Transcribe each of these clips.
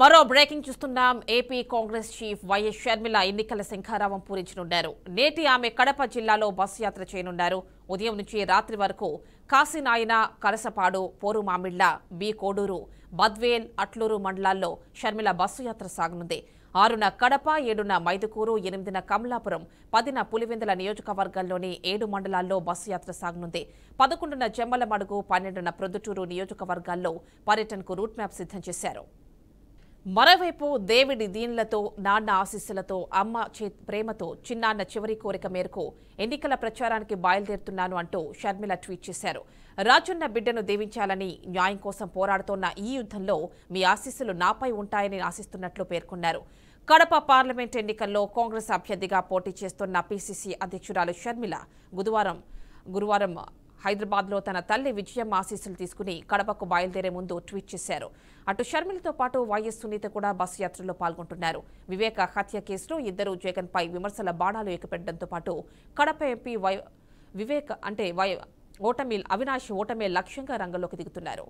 మరో బ్రేకింగ్ చూస్తున్నాం AP Congress chief YS Sharmila ఎన్నికల శంఖారావం పూరించనున్నారు నేటి ఆమె కడప జిల్లాలో బస్సు యాత్ర చేయనున్నారు ఉదయం నుంచి రాత్రి వరకు కాశీనాయన కలసపాడు పోరుమామిళ్ల బి కోడూరు బద్వేల్ అట్లూరు మండలాల్లో షర్మిల బస్సు యాత్ర సాగనుంది ఆరున కడప ఏడున మైదుకూరు ఎనిమిదిన కమలాపురం పదిన పులివెందుల నియోజకవర్గాల్లోని ఏడు మండలాల్లో బస్సు యాత్ర సాగనుంది పదకొండున జమ్మలమడుగు పన్నెండున ప్రొద్దుటూరు నియోజకవర్గాల్లో పర్యటనకు రూట్ మ్యాప్ సిద్ధం చేశారు మరోవైపు దేవిడి దీనులతో నాన్న ఆశీస్సులతో అమ్మ ప్రేమతో చిన్నాన్న చివరి కోరిక మేరకు ఎన్నికల ప్రచారానికి బయలుదేరుతున్నాను అంటూ షర్మిల ట్వీట్ చేశారు రాజున్న బిడ్డను దీవించాలని న్యాయం కోసం పోరాడుతోన్న ఈ యుద్ధంలో మీ ఆశీస్సులు నాపై ఉంటాయని ఆశిస్తున్నట్లు పేర్కొన్నారు కడప పార్లమెంట్ ఎన్నికల్లో కాంగ్రెస్ అభ్యర్థిగా పోటీ చేస్తున్న పిసిసి అధ్యక్షురాలు షర్మిల గురువారం గురువారం హైదరాబాద్లో తన తల్లి విజయం ఆశీస్సులు తీసుకుని కడపకు బయలుదేరే ముందు ట్వీట్ చేశారు అటు షర్మిలతో పాటు వైఎస్ సునీత కూడా బస్సు యాత్రలో పాల్గొంటున్నారు వివేక హత్య కేసులో ఇద్దరు జగన్పై విమర్శల బాణాలు ఎక్కుపెట్టడంతో పాటు కడప ఎంపీ వై వివేక్ అంటే వై ఓటమి అవినాష్ ఓటమే లక్ష్యంగా రంగంలోకి దిగుతున్నారు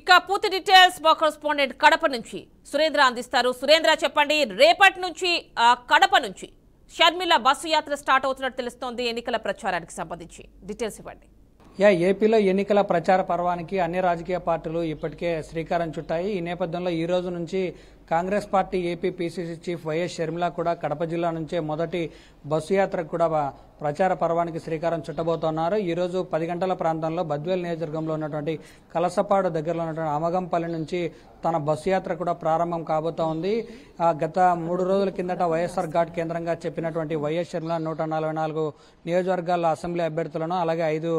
ఇక పూర్తి డీటెయిల్స్ మా కరస్పాండెంట్ కడప నుంచి సురేంద్ర అందిస్తారు సురేంద్ర చెప్పండి రేపటి నుంచి కడప నుంచి షర్మిల బస్సు యాత్ర స్టార్ట్ అవుతున్నట్టు తెలుస్తోంది ఎన్నికల ప్రచారానికి సంబంధించి డీటెయిల్స్ ఇవ్వండి యా ఏపీలో ఎన్నికల ప్రచార పర్వానికి అన్ని రాజకీయ పార్టీలు ఇప్పటికే శ్రీకారం చుట్టాయి ఈ నేపథ్యంలో ఈ రోజు నుంచి Congress party AP PCC chief YS Sharmila కూడా కడప జిల్లా నుంచే మొదటి బస్సు యాత్రకు కూడా ప్రచార పర్వానికి శ్రీకారం చుట్టబోతున్నారు ఈరోజు పది గంటల ప్రాంతంలో బద్వేల్ నియోజకవర్గంలో ఉన్నటువంటి కలసపాడు దగ్గరలో ఉన్నటువంటి అమగంపల్లి నుంచి తన బస్సు యాత్ర కూడా ప్రారంభం కాబోతా ఉంది గత మూడు రోజుల కిందట వైఎస్ఆర్ ఘాట్ కేంద్రంగా చెప్పినటువంటి వైఎస్ షర్మిల నూట నలభై నాలుగు నియోజకవర్గాల అసెంబ్లీ అభ్యర్థులను అలాగే ఐదు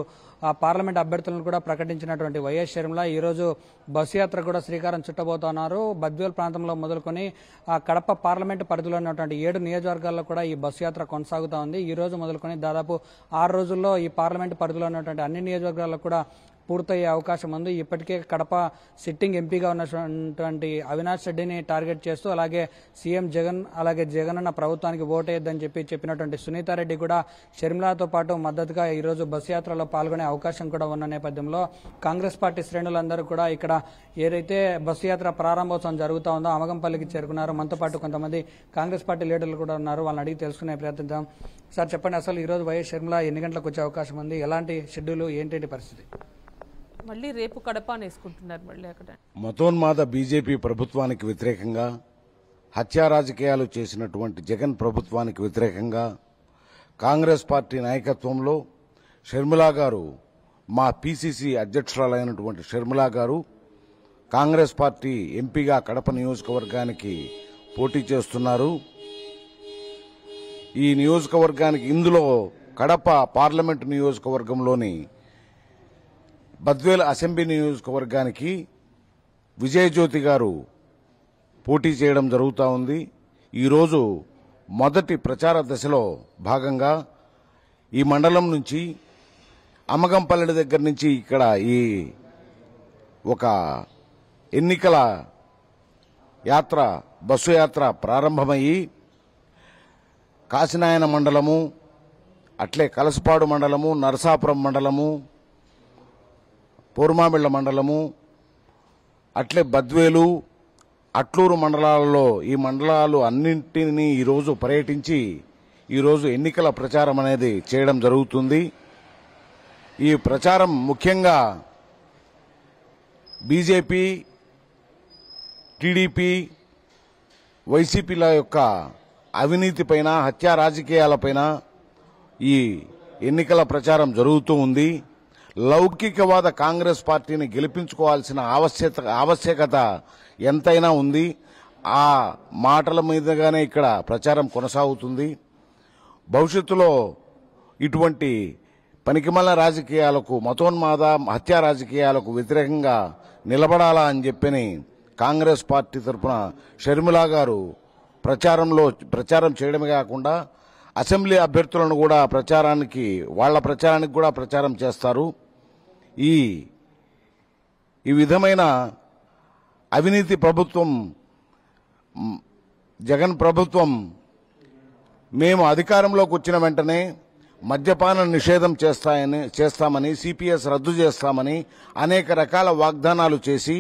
పార్లమెంట్ అభ్యర్థులను కూడా ప్రకటించినటువంటి వైఎస్ ఈ రోజు బస్సు యాత్ర కూడా శ్రీకారం చుట్టబోతున్నారు బద్వేల్ ప్రాంతంలో మొదలుకొని కడప పార్లమెంటు పరిధిలో ఉన్నటువంటి ఏడు నియోజకవర్గాల్లో కూడా ఈ బస్సు యాత్ర కొనసాగుతూ ఉంది ఈ రోజు మొదలుకొని దాదాపు ఆరు రోజుల్లో ఈ పార్లమెంటు పరిధిలో ఉన్నటువంటి అన్ని నియోజకవర్గాల్లో కూడా పూర్తయ్యే అవకాశం ఉంది ఇప్పటికే కడప సిట్టింగ్ ఎంపీగా ఉన్నటువంటి అవినాష్ రెడ్డిని టార్గెట్ చేస్తూ అలాగే సీఎం జగన్ అలాగే జగనన్న ప్రభుత్వానికి ఓటేయద్దని చెప్పి చెప్పినటువంటి సునీతారెడ్డి కూడా షర్మిలాతో పాటు మద్దతుగా ఈరోజు బస్ యాత్రలో పాల్గొనే అవకాశం కూడా ఉన్న నేపథ్యంలో కాంగ్రెస్ పార్టీ శ్రేణులందరూ కూడా ఇక్కడ ఏదైతే బస్సు యాత్ర ప్రారంభోత్సవం జరుగుతూ ఉందో అమగంపల్లికి చేరుకున్నారు మనతో పాటు కొంతమంది కాంగ్రెస్ పార్టీ లీడర్లు కూడా ఉన్నారు వాళ్ళని అడిగి తెలుసుకునే ప్రయత్నిద్దాం సార్ చెప్పండి అసలు ఈరోజు వైఎస్ షర్మిల ఎన్ని గంటలకు వచ్చే అవకాశం ఉంది ఎలాంటి షెడ్యూల్ ఏంటి పరిస్థితి మళ్ళీ రేపు కడప వేసుకుంటున్నారు మళ్ళీ అక్కడ మతోన్మాద బీజేపీ ప్రభుత్వానికి వ్యతిరేకంగా హత్యా రాజకీయాలు చేసినటువంటి జగన్ ప్రభుత్వానికి వ్యతిరేకంగా కాంగ్రెస్ పార్టీ నాయకత్వంలో షర్మిలా గారు మా పీసీసీ అధ్యక్షురాలైనటువంటి షర్మిలా గారు కాంగ్రెస్ పార్టీ ఎంపీగా కడప నియోజకవర్గానికి పోటీ చేస్తున్నారు ఈ నియోజకవర్గానికి ఇందులో కడప పార్లమెంటు నియోజకవర్గంలోని బద్వేల్ అసెంబ్లీ నియోజకవర్గానికి విజయజ్యోతి గారు పోటీ చేయడం జరుగుతూ ఉంది ఈరోజు మొదటి ప్రచార దశలో భాగంగా ఈ మండలం నుంచి అమ్మగంపల్లెడి దగ్గర నుంచి ఇక్కడ ఈ ఒక ఎన్నికల యాత్ర బస్సు యాత్ర ప్రారంభమయ్యి కాశీనాయన మండలము అట్లే కలసపాడు మండలము నరసాపురం మండలము పూర్మామిళ్ల మండలము అట్లే బద్వేలు అట్లూరు మండలాలలో ఈ మండలాలు అన్నింటినీ ఈరోజు పర్యటించి ఈరోజు ఎన్నికల ప్రచారం అనేది చేయడం జరుగుతుంది ఈ ప్రచారం ముఖ్యంగా బీజేపీ టీడీపీ వైసీపీల యొక్క అవినీతిపైన హత్యా రాజకీయాలపైన ఈ ఎన్నికల ప్రచారం జరుగుతూ ఉంది లౌకికవాద కాంగ్రెస్ పార్టీని గెలిపించుకోవాల్సిన ఆవశ్యత ఆవశ్యకత ఎంతైనా ఉంది ఆ మాటల మీదుగానే ఇక్కడ ప్రచారం కొనసాగుతుంది భవిష్యత్తులో ఇటువంటి పనికిమల రాజకీయాలకు మతోన్మాద హత్యా రాజకీయాలకు వ్యతిరేకంగా నిలబడాలా అని చెప్పని కాంగ్రెస్ పార్టీ తరఫున షర్మిలా గారు ప్రచారంలో ప్రచారం చేయడమే కాకుండా అసెంబ్లీ అభ్యర్థులను కూడా ప్రచారానికి వాళ్ళ ప్రచారానికి కూడా ప్రచారం చేస్తారు ఈ ఈ విధమైన అవినీతి ప్రభుత్వం జగన్ ప్రభుత్వం మేము అధికారంలోకి వచ్చిన వెంటనే మద్యపాన నిషేధం చేస్తాయని చేస్తామని సిపిఎస్ రద్దు చేస్తామని అనేక రకాల వాగ్దానాలు చేసి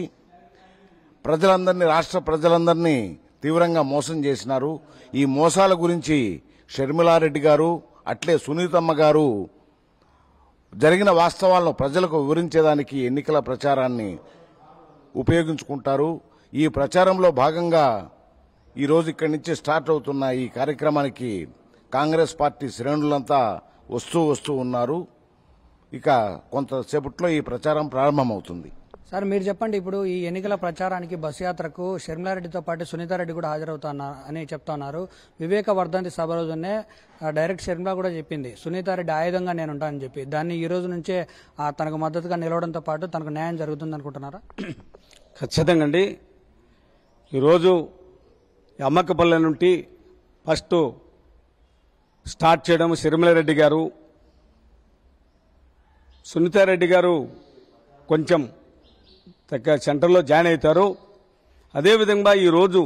ప్రజలందరినీ రాష్ట్ర ప్రజలందరినీ తీవ్రంగా మోసం చేసినారు ఈ మోసాల గురించి షర్మిలారెడ్డి గారు అట్లే సునీతమ్మ గారు జరిగిన వాస్తవాలను ప్రజలకు వివరించేదానికి ఎన్నికల ప్రచారాన్ని ఉపయోగించుకుంటారు ఈ ప్రచారంలో భాగంగా ఈరోజు ఇక్కడి నుంచి స్టార్ట్ అవుతున్న ఈ కార్యక్రమానికి కాంగ్రెస్ పార్టీ శ్రేణులంతా వస్తూ వస్తూ ఉన్నారు ఇక కొంతసేపట్లో ఈ ప్రచారం ప్రారంభమవుతుంది సార్ మీరు చెప్పండి ఇప్పుడు ఈ ఎన్నికల ప్రచారానికి బస్ యాత్రకు షర్మిలారెడ్డితో పాటు సునీతారెడ్డి కూడా హాజరవుతున్నారు అని చెప్తున్నారు వివేక వర్ధంతి సభ రోజునే డైరెక్ట్ షర్మిల కూడా చెప్పింది సునీతారెడ్డి ఆయుధంగా నేను ఉంటానని చెప్పి దాన్ని ఈ రోజు నుంచే తనకు మద్దతుగా నిలవడంతో పాటు తనకు న్యాయం జరుగుతుంది అనుకుంటున్నారా ఖచ్చితంగా అండి ఈరోజు అమ్మకపల్లె నుండి ఫస్ట్ స్టార్ట్ చేయడం షర్మిలారెడ్డి గారు సునీతారెడ్డి గారు కొంచెం తగ్గ సెంటర్లో జాయిన్ అవుతారు అదేవిధంగా ఈరోజు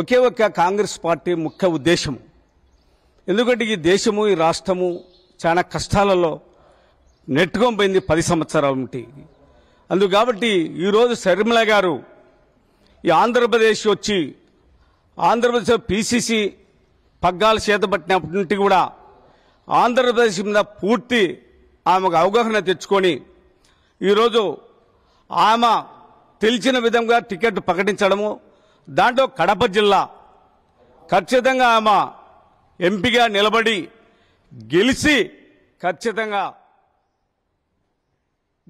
ఒకే ఒక్క కాంగ్రెస్ పార్టీ ముఖ్య ఉద్దేశం ఎందుకంటే ఈ దేశము ఈ రాష్ట్రము చాలా కష్టాలలో నెట్టుకొని పది సంవత్సరాల నుండి అందు కాబట్టి ఈరోజు శర్మిల గారు ఈ ఆంధ్రప్రదేశ్ వచ్చి ఆంధ్రప్రదేశ్ పీసీసీ పగ్గాలు చేతపట్టినప్పటి నుండి కూడా ఆంధ్రప్రదేశ్ మీద పూర్తి ఆమెకు అవగాహన తెచ్చుకొని ఈరోజు ఆమె తెలిసిన విధంగా టికెట్ ప్రకటించడము దాంట్లో కడప జిల్లా ఖచ్చితంగా ఆమె ఎంపీగా నిలబడి గెలిచి ఖచ్చితంగా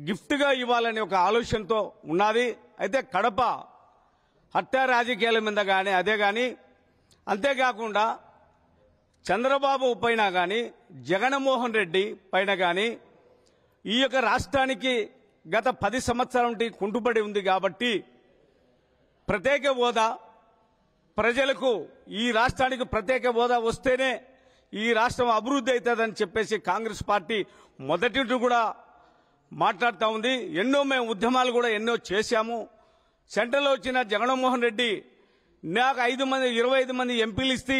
గిఫ్ట్గా ఇవ్వాలనే ఒక ఆలోచనతో ఉన్నది అయితే కడప హత్య రాజకీయాల మీద కానీ అదే కానీ అంతేకాకుండా చంద్రబాబు పైన కానీ జగన్మోహన్ రెడ్డి పైన కానీ ఈ యొక్క రాష్ట్రానికి గత పది సంవత్సరాల నుండి కుంటుపడి ఉంది కాబట్టి ప్రత్యేక హోదా ప్రజలకు ఈ రాష్ట్రానికి ప్రత్యేక హోదా వస్తేనే ఈ రాష్ట్రం అభివృద్ధి అవుతుందని చెప్పేసి కాంగ్రెస్ పార్టీ మొదటి కూడా మాట్లాడుతూ ఉంది ఎన్నో మేము ఉద్యమాలు కూడా ఎన్నో చేశాము సెంటర్లో వచ్చిన జగన్మోహన్ రెడ్డి నాకు ఐదు మంది ఇరవై ఐదు మంది ఎంపీలు ఇస్తే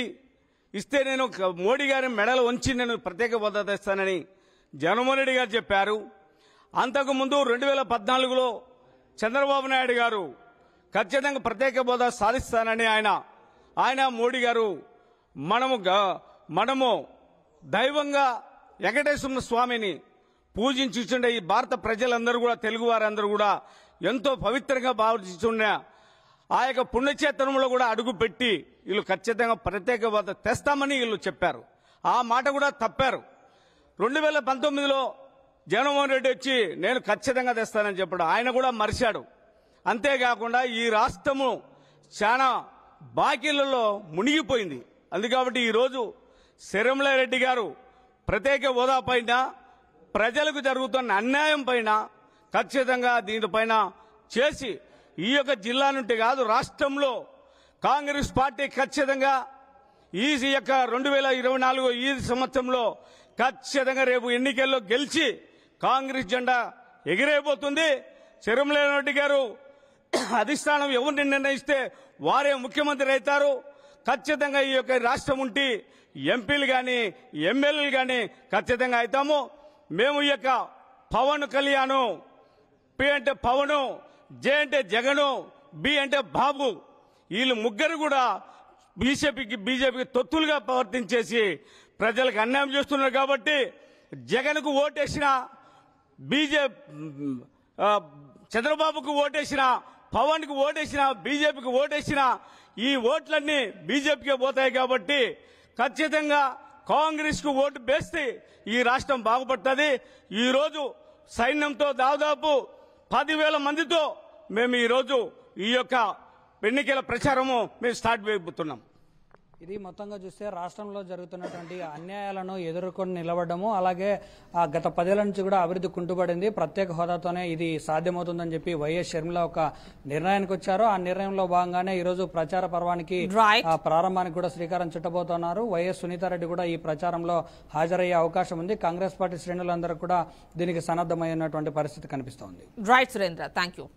ఇస్తే నేను మోడీ గారి మెడలు వంచి నేను ప్రత్యేక హోదా తెస్తానని జగన్మోహన్ రెడ్డి గారు చెప్పారు అంతకుముందు రెండు వేల పద్నాలుగులో చంద్రబాబు నాయుడు గారు ఖచ్చితంగా ప్రత్యేక హోదా సాధిస్తానని ఆయన ఆయన మోడీ గారు మనము మనము దైవంగా వెంకటేశ్వర స్వామిని పూజించుచుండే ఈ భారత ప్రజలందరూ కూడా తెలుగు వారందరూ కూడా ఎంతో పవిత్రంగా భావించుండే ఆ యొక్క పుణ్యక్షేత్రంలో కూడా అడుగు పెట్టి వీళ్ళు ఖచ్చితంగా ప్రత్యేక తెస్తామని వీళ్ళు చెప్పారు ఆ మాట కూడా తప్పారు రెండు వేల పంతొమ్మిదిలో జగన్మోహన్ రెడ్డి వచ్చి నేను ఖచ్చితంగా తెస్తానని చెప్పాడు ఆయన కూడా మరిశాడు అంతేకాకుండా ఈ రాష్ట్రము చాలా బాకీలలో మునిగిపోయింది అందుకాబట్టి ఈరోజు శరంల రెడ్డి గారు ప్రత్యేక హోదా పైన ప్రజలకు జరుగుతున్న అన్యాయం పైన ఖచ్చితంగా దీనిపైన చేసి ఈ యొక్క జిల్లా నుండి కాదు రాష్ట్రంలో కాంగ్రెస్ పార్టీ ఖచ్చితంగా ఈ యొక్క రెండు వేల ఇరవై ఈ సంవత్సరంలో ఖచ్చితంగా రేపు ఎన్నికల్లో గెలిచి కాంగ్రెస్ జెండా ఎగిరేయబోతుంది రెడ్డి గారు అధిష్టానం ఎవరిని నిర్ణయిస్తే వారే ముఖ్యమంత్రి అవుతారు ఖచ్చితంగా ఈ యొక్క రాష్ట్రం ఉంటే ఎంపీలు కానీ ఎమ్మెల్యేలు కానీ ఖచ్చితంగా అవుతాము మేము ఈ యొక్క పవన్ కళ్యాణ్ పి అంటే పవను జే అంటే జగను బి అంటే బాబు వీళ్ళు ముగ్గురు కూడా బీజేపీకి బీజేపీకి తొత్తులుగా ప్రవర్తించేసి ప్రజలకు అన్యాయం చేస్తున్నారు కాబట్టి జగన్కు ఓటేసినా బీజే చంద్రబాబుకు ఓటేసిన కు ఓటేసిన బీజేపీకి ఓటేసిన ఈ ఓట్లన్నీ బీజేపీకే పోతాయి కాబట్టి ఖచ్చితంగా కాంగ్రెస్కు ఓటు వేస్తే ఈ రాష్ట్రం బాగుపడుతుంది ఈరోజు సైన్యంతో దాదాపు పదివేల మందితో మేము ఈరోజు ఈ యొక్క ఎన్నికల ప్రచారము మేము స్టార్ట్ చేయబోతున్నాం ఇది మొత్తంగా చూస్తే రాష్ట్రంలో జరుగుతున్నటువంటి అన్యాయాలను ఎదుర్కొని నిలబడము అలాగే గత పదేళ్ల నుంచి కూడా అభివృద్ధి కుంటుపడింది ప్రత్యేక హోదాతోనే ఇది సాధ్యమవుతుందని చెప్పి వైఎస్ షర్మిల ఒక నిర్ణయానికి వచ్చారు ఆ నిర్ణయంలో భాగంగానే రోజు ప్రచార పర్వానికి ప్రారంభానికి కూడా శ్రీకారం చుట్టబోతున్నారు వైఎస్ సునీతారెడ్డి కూడా ఈ ప్రచారంలో హాజరయ్యే అవకాశం ఉంది కాంగ్రెస్ పార్టీ శ్రేణులందరూ కూడా దీనికి సన్నద్దమైనటువంటి పరిస్థితి కనిపిస్తోంది సురేంద్ర థ్యాంక్